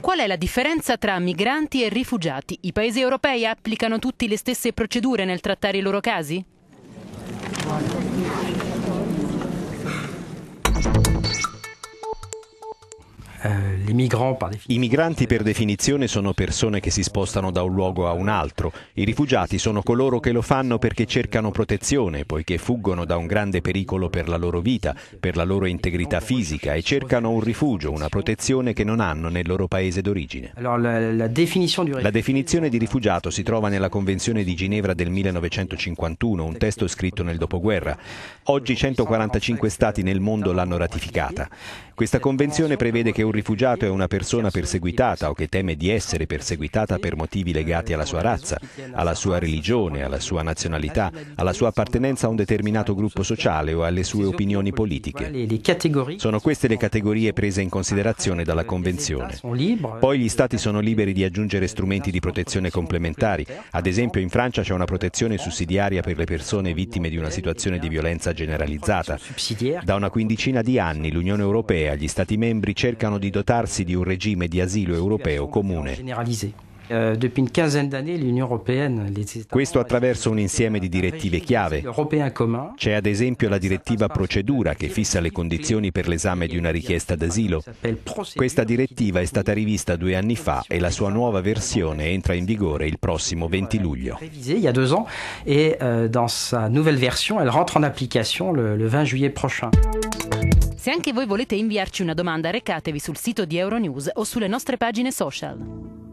Qual è la differenza tra migranti e rifugiati? I paesi europei applicano tutti le stesse procedure nel trattare i loro casi? Eh, I migranti per definizione sono persone che si spostano da un luogo a un altro. I rifugiati sono coloro che lo fanno perché cercano protezione, poiché fuggono da un grande pericolo per la loro vita, per la loro integrità fisica e cercano un rifugio, una protezione che non hanno nel loro paese d'origine. La definizione di rifugiato si trova nella Convenzione di Ginevra del 1951, un testo scritto nel dopoguerra. Oggi 145 stati nel mondo l'hanno ratificata. Questa convenzione prevede che un rifugiato è una persona perseguitata o che teme di essere perseguitata per motivi legati alla sua razza, alla sua religione, alla sua nazionalità, alla sua appartenenza a un determinato gruppo sociale o alle sue opinioni politiche. Sono queste le categorie prese in considerazione dalla Convenzione. Poi gli Stati sono liberi di aggiungere strumenti di protezione complementari. Ad esempio in Francia c'è una protezione sussidiaria per le persone vittime di una situazione di violenza generalizzata. Da una quindicina di anni l'Unione Europea europea. Gli Stati membri cercano di dotarsi di un regime di asilo europeo comune. Eh, Questo attraverso un insieme di direttive chiave. C'è ad esempio la direttiva procedura che fissa le condizioni per l'esame di una richiesta d'asilo. Questa direttiva è stata rivista due anni fa e la sua nuova versione entra in vigore il prossimo 20 luglio. Et euh, dans sa nouvelle version, elle rentre en application le 20 juillet prochain. Se anche voi volete inviarci una domanda, recatevi sul sito di Euronews o sulle nostre pagine social.